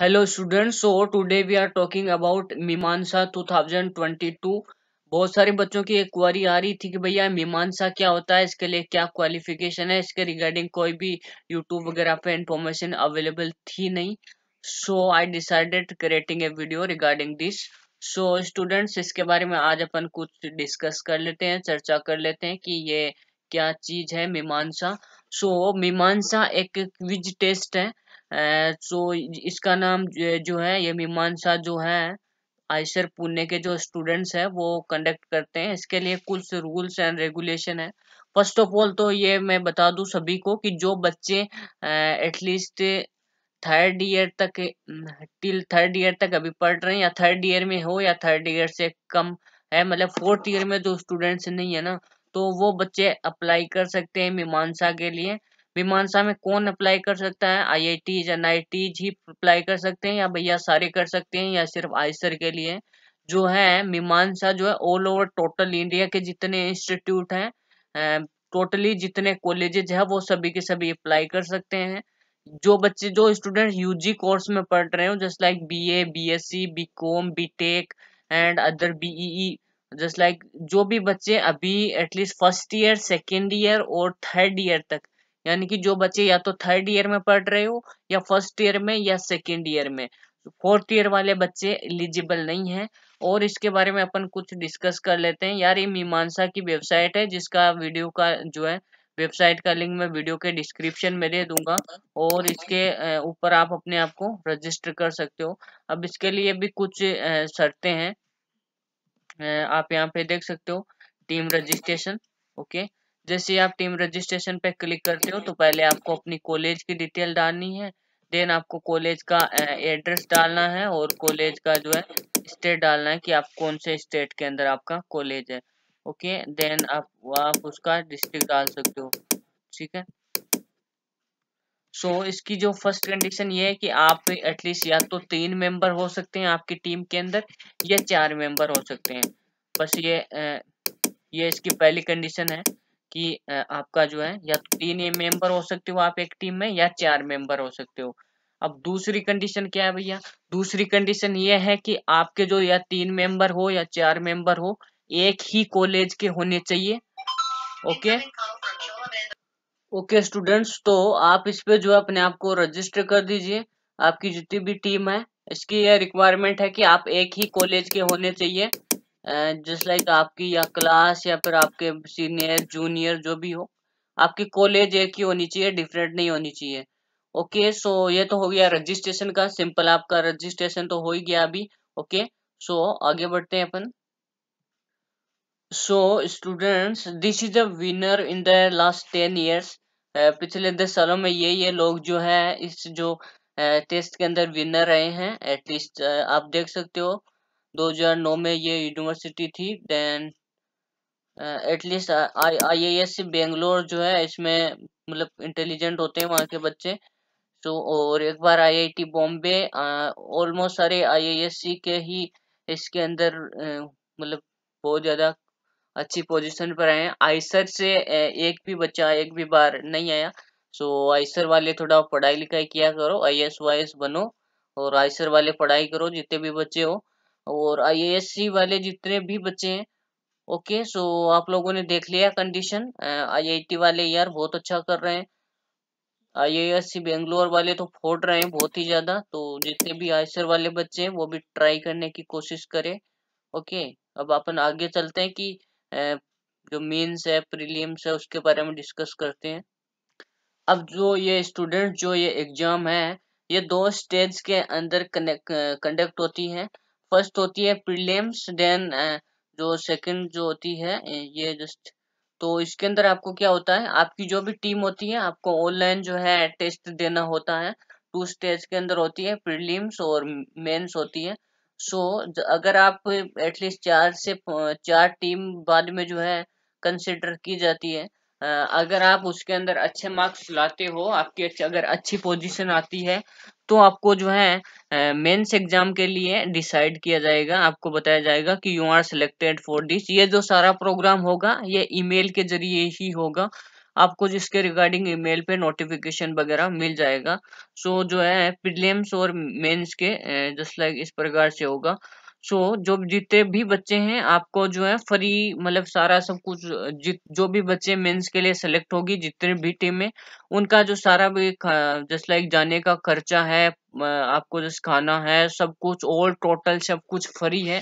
hello students so today we are talking about Mimansa 2022 बहुत सारे बच्चों की एक क्वारी आ रही थी कि भैया मीमांसा क्या होता है इसके लिए क्या क्वालिफिकेशन है इसके रिगार्डिंग कोई भी यूट्यूब वगैरह पे इंफॉर्मेशन अवेलेबल थी नहीं so I decided creating a video regarding this so students इसके बारे में आज अपन कुछ डिस्कस कर लेते हैं चर्चा कर लेते हैं कि ये क्या चीज़ है मीमांसा सो so, मीमांसा एक क्विज टेस्ट है है सो इसका नाम जो है ये मीमांसा जो है आयसर पुणे के जो स्टूडेंट्स है वो कंडक्ट करते हैं इसके लिए कुछ रूल्स एंड रेगुलेशन है फर्स्ट ऑफ ऑल तो ये मैं बता दूं सभी को कि जो बच्चे at least third year till third थर्ड ईयर तक अभी पढ़ रहे हैं या थर्ड ईयर में हो या थर्ड ईयर से कम है मतलब फोर्थ ईयर में जो स्टूडेंट्स नहीं है ना तो वो बच्चे अप्लाई कर सकते हैं मीमांसा के लिए मीमांसा में कौन अप्लाई कर सकता है आईआईटीज एनआईटीज ही अप्लाई कर सकते हैं या भैया सारे कर सकते हैं या सिर्फ आयसर के लिए जो है मीमांसा जो है ऑल ओवर टोटल इंडिया के जितने इंस्टीट्यूट हैं टोटली जितने कॉलेजेज है वो सभी के सभी अप्लाई कर सकते हैं जो बच्चे जो स्टूडेंट यूजी कोर्स में पढ़ रहे हो just like B A B S C B com B tech and other BE just like जो भी बच्चे अभी at least first year second year और थर्ड ईयर तक यानी कि जो बच्चे या तो थर्ड ईयर में पढ़ रहे हो या फर्स्ट ईयर में या सेकेंड ईयर में फोर्थ ईयर वाले बच्चे एलिजिबल नहीं है और इसके बारे में अपन कुछ डिस्कस कर लेते हैं यार ये मीमांसा की वेबसाइट है जिसका वीडियो का जो है वेबसाइट का लिंक मैं वीडियो के डिस्क्रिप्शन में दे दूंगा और इसके ऊपर आप अपने आप को रजिस्टर कर सकते हो अब इसके लिए भी कुछ शर्तें हैं आप यहाँ पे देख सकते हो टीम रजिस्ट्रेशन ओके जैसे आप टीम रजिस्ट्रेशन पे क्लिक करते हो तो पहले आपको अपनी कॉलेज की डिटेल डालनी है देन आपको कॉलेज का एड्रेस डालना है और कॉलेज का जो है स्टेट डालना है कि आप कौन से स्टेट के अंदर आपका कॉलेज है ओके देन आप आप उसका डिस्ट्रिक्ट डाल सकते हो ठीक है सो so, इसकी जो फर्स्ट कंडीशन ये है कि आप एटलीस्ट या तो तीन मेंबर हो सकते हैं आपकी टीम के अंदर या चार मेंबर हो सकते हैं बस ये ये इसकी पहली कंडीशन है कि आपका जो है या तो तीन मेंबर हो सकते हो आप एक टीम में या चार मेंबर हो सकते हो अब दूसरी कंडीशन क्या है भैया दूसरी कंडीशन ये है कि आपके जो या तीन मेंबर हो या चार मेंबर हो एक ही कॉलेज के होने चाहिए ओके ओके स्टूडेंट्स तो आप इस पे जो है अपने आप को रजिस्टर कर दीजिए आपकी जितनी भी टीम है इसकी यह रिक्वायरमेंट है कि आप एक ही कॉलेज के होने चाहिए जस्ट लाइक आपकी या क्लास या फिर आपके सीनियर जूनियर जो भी हो आपकी कॉलेज एक ही होनी चाहिए डिफरेंट नहीं होनी चाहिए ओके okay, सो so ये तो हो गया रजिस्ट्रेशन का सिंपल आपका रजिस्ट्रेशन तो हो ही गया अभी ओके okay, सो so आगे बढ़ते हैं अपन so students this is the winner in the last ten years पिछले दस सालों में ये ये लोग जो है इस जो टेस्ट के अंदर विनर रहे हैं एटलीस्ट आप देख सकते हो 2009 में ये यूनिवर्सिटी थी then at least I I S Bangalore जो है इसमें मतलब इंटेलिजेंट होते हैं वहाँ के बच्चे तो और एक बार आईआईटी बॉम्बे ऑलमोस्ट सारे आईआईएससी के ही इसके अंदर uh, मतलब बहुत ज़्यादा अच्छी पोजीशन पर आए हैं आइसर से uh, एक भी बच्चा एक भी बार नहीं आया सो आइसर वाले थोड़ा पढ़ाई लिखाई किया करो आई एस वाई एस बनो और आइसर वाले पढ़ाई करो जितने भी बच्चे हो और आई वाले जितने भी बच्चे हैं ओके सो आप लोगों ने देख लिया कंडीशन आई वाले यार बहुत अच्छा कर रहे हैं सी बेंगलोर वाले तो फोड़ रहे हैं बहुत ही ज्यादा तो जितने भी आईसर वाले बच्चे हैं वो भी ट्राई करने की कोशिश करें ओके अब अपन आगे चलते हैं कि जो मेंस है प्रीलिम्स है उसके बारे में डिस्कस करते हैं अब जो ये स्टूडेंट जो ये एग्जाम है ये दो स्टेज के अंदर कंडक्ट होती है फर्स्ट होती है प्रीलिम्स देन जो सेकंड जो होती है ये जस्ट तो इसके अंदर आपको क्या होता है आपकी जो भी टीम होती है आपको ऑनलाइन जो है टेस्ट देना होता है टू स्टेज के अंदर होती है प्रीलिम्स और मेंस होती है सो so, अगर आप एटलीस्ट चार से चार टीम बाद में जो है कंसिडर की जाती है अगर आप उसके अंदर अच्छे मार्क्स लाते हो आपकी अगर अच्छी पोजीशन आती है तो आपको जो है मेंस एग्जाम के लिए डिसाइड किया जाएगा आपको बताया जाएगा कि you are selected for this ये जो सारा प्रोग्राम होगा ये ईमेल के जरिए ही होगा आपको जिसके रिगार्डिंग ईमेल पे नोटिफिकेशन वगैरह मिल जाएगा सो जो है प्रीलिम्स और मेंस के जस्ट लाइक इस प्रकार से होगा सो जो जितने भी बच्चे हैं आपको जो है फ्री मतलब सारा सब कुछ जित जो भी बच्चे मेंस के लिए सेलेक्ट होगी जितने भी टीम में उनका जो सारा भी जस्ट लाइक जाने का खर्चा है आपको जस्ट खाना है सब कुछ और टोटल सब कुछ फ्री है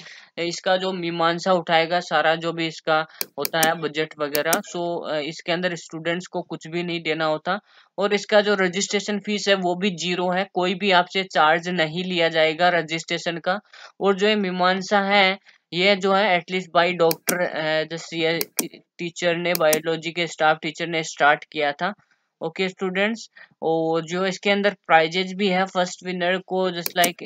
इसका जो मीमांसा उठाएगा सारा जो भी इसका होता है बजट वगैरह सो इसके अंदर स्टूडेंट्स को कुछ भी नहीं देना होता और इसका जो रजिस्ट्रेशन फीस है वो भी जीरो है कोई भी आपसे चार्ज नहीं लिया जाएगा रजिस्ट्रेशन का और जो ये मीमांसा है ये जो है एटलीस्ट बाई डॉक्टर जैसे टीचर ने बायोलॉजी के स्टाफ टीचर ने स्टार्ट किया था ओके स्टूडेंट्स और जो इसके अंदर प्राइजेज भी है फर्स्ट विनर को जस्ट लाइक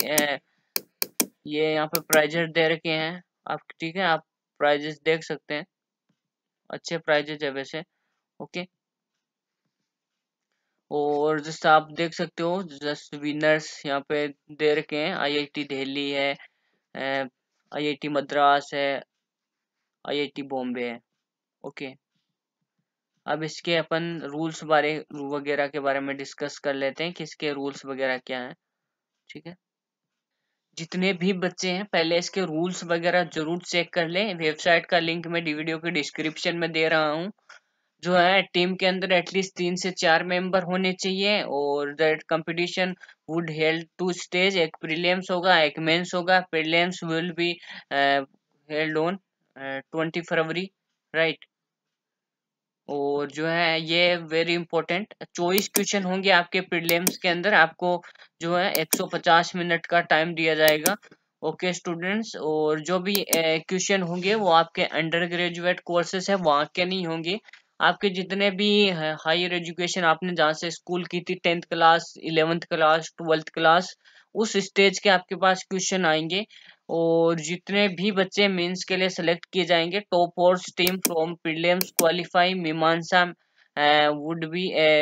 ये यहाँ पे प्राइजेस दे रखे हैं आप ठीक है आप प्राइजेस देख सकते हैं अच्छे प्राइजेज है वैसे ओके और जस्ट आप देख सकते हो जस्ट विनर्स यहाँ पे दे रखे हैं आईआईटी दिल्ली है आईआईटी मद्रास है आईआईटी बॉम्बे है ओके अब इसके अपन रूल्स बारे वगैरह के बारे में डिस्कस कर लेते हैं कि इसके रूल्स वगैरह क्या हैं ठीक है जितने भी बच्चे हैं पहले इसके रूल्स वगैरह जरूर चेक कर लें वेबसाइट का लिंक मैं वीडियो के डिस्क्रिप्शन में दे रहा हूँ जो है टीम के अंदर एटलीस्ट तीन से चार मेंबर होने चाहिए और that competition would held two stage एक प्रीलिम्स होगा एक मेंस होगा prelims will be held on twenty February right और जो है ये वेरी इंपॉर्टेंट चौबीस क्वेश्चन होंगे आपके प्रीलिम्स के अंदर आपको जो है 150 मिनट का टाइम दिया जाएगा ओके स्टूडेंट्स और जो भी क्वेश्चन होंगे वो आपके अंडर ग्रेजुएट कोर्सेस है वहाँ के नहीं होंगे आपके जितने भी हायर एजुकेशन आपने जहाँ से स्कूल की थी tenth class eleventh class twelfth class उस स्टेज के आपके पास क्वेश्चन आएंगे और जितने भी बच्चे मेंस के लिए सेलेक्ट किए जाएंगे top four team from prelims qualify Mimansa would be a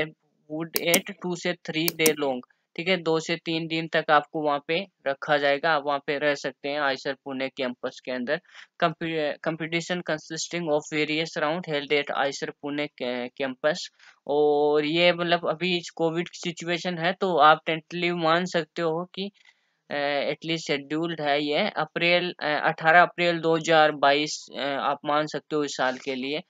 would at two से थ्री डे लॉन्ग ठीक है दो से तीन दिन तक आपको वहाँ पे रखा जाएगा आप वहाँ पे रह सकते हैं आयसर पुणे कैंपस के अंदर competition consisting of various round held at IISER Pune campus और ये मतलब अभी कोविड सिचुएशन है तो आप टेंटली मान सकते हो कि एटलीस्ट शेड्यूल्ड है ये अप्रैल अठारह अप्रैल 2022 आप मान सकते हो इस साल के लिए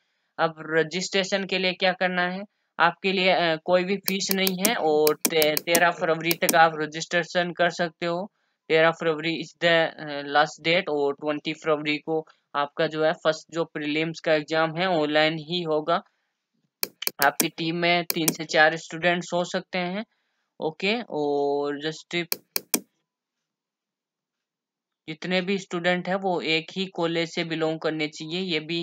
अब रजिस्ट्रेशन के लिए क्या करना है आपके लिए कोई भी फीस नहीं है और ते, तेरह फरवरी तक आप रजिस्ट्रेशन कर सकते हो तेरह फरवरी इज द लास्ट डेट और ट्वेंटी फरवरी को आपका जो है फर्स्ट जो प्रीलिम्स का एग्जाम है ऑनलाइन ही होगा आपकी टीम में तीन से चार स्टूडेंट्स हो सकते हैं ओके और जस्ट जितने भी स्टूडेंट है वो एक ही कॉलेज से बिलोंग करने चाहिए ये भी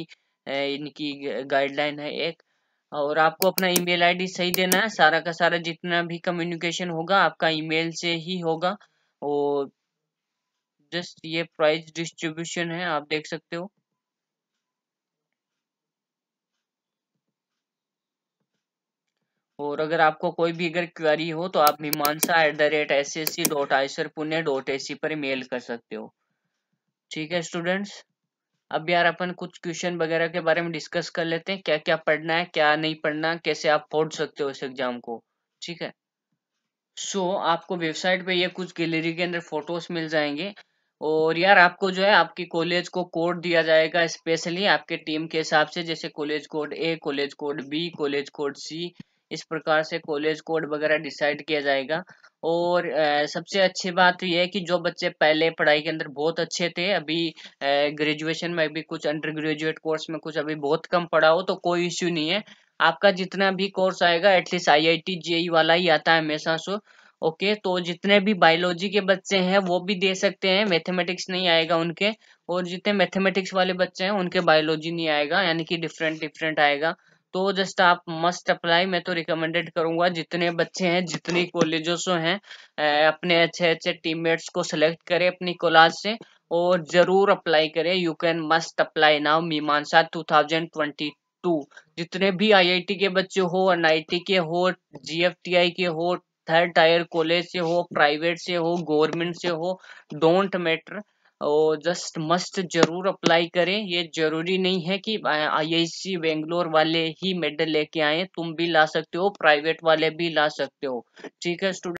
इनकी गाइडलाइन है एक और आपको अपना ईमेल आईडी सही देना है सारा का सारा जितना भी कम्युनिकेशन होगा आपका ईमेल से ही होगा और जस्ट ये प्राइस डिस्ट्रीब्यूशन है आप देख सकते हो और अगर आपको कोई भी अगर क्वेरी हो तो आप Mimansa at the rate S S C dot IISER Pune dot A C पर मेल कर सकते हो ठीक है स्टूडेंट्स अब यार अपन कुछ क्वेश्चन वगैरह के बारे में डिस्कस कर लेते हैं क्या क्या पढ़ना है क्या नहीं पढ़ना कैसे आप पढ़ सकते हो इस एग्जाम को ठीक है सो so, आपको वेबसाइट पे ये कुछ गैलरी के अंदर फोटोज मिल जाएंगे और यार आपको जो है आपके कॉलेज को कोड दिया जाएगा स्पेशली आपके टीम के हिसाब से जैसे college code A college code B college code C इस प्रकार से कॉलेज कोड वगैरह डिसाइड किया जाएगा और सबसे अच्छी बात तो यह है कि जो बच्चे पहले पढ़ाई के अंदर बहुत अच्छे थे अभी ग्रेजुएशन में अभी कुछ अंडर ग्रेजुएट कोर्स में कुछ अभी बहुत कम पढ़ा हो तो कोई इश्यू नहीं है आपका जितना भी कोर्स आएगा at least I I T JEE वाला ही आता है हमेशा सो ओके तो जितने भी बायोलॉजी के बच्चे हैं वो भी दे सकते हैं मैथमेटिक्स नहीं आएगा उनके और जितने मैथमेटिक्स वाले बच्चे हैं उनके बायोलॉजी नहीं आएगा यानी कि डिफरेंट डिफरेंट आएगा तो जस्ट आप मस्ट अप्लाई मैं तो रिकमेंडेड करूंगा जितने बच्चे हैं जितने कॉलेजों हैं अपने अच्छे अच्छे टीममेट्स को सिलेक्ट करें अपनी कॉलेज से और जरूर अप्लाई करें you can must apply now Mimansa 2022 जितने भी आईआईटी के बच्चे हो एनआईटी के हो जीएफटीआई के हो थर्ड टायर कॉलेज से हो प्राइवेट से हो गवर्नमेंट से हो डोंट मैटर जस्ट मस्ट जरूर अप्लाई करें ये जरूरी नहीं है कि आईआईसी बेंगलोर वाले ही मेडल लेके आए तुम भी ला सकते हो प्राइवेट वाले भी ला सकते हो ठीक है स्टूडेंट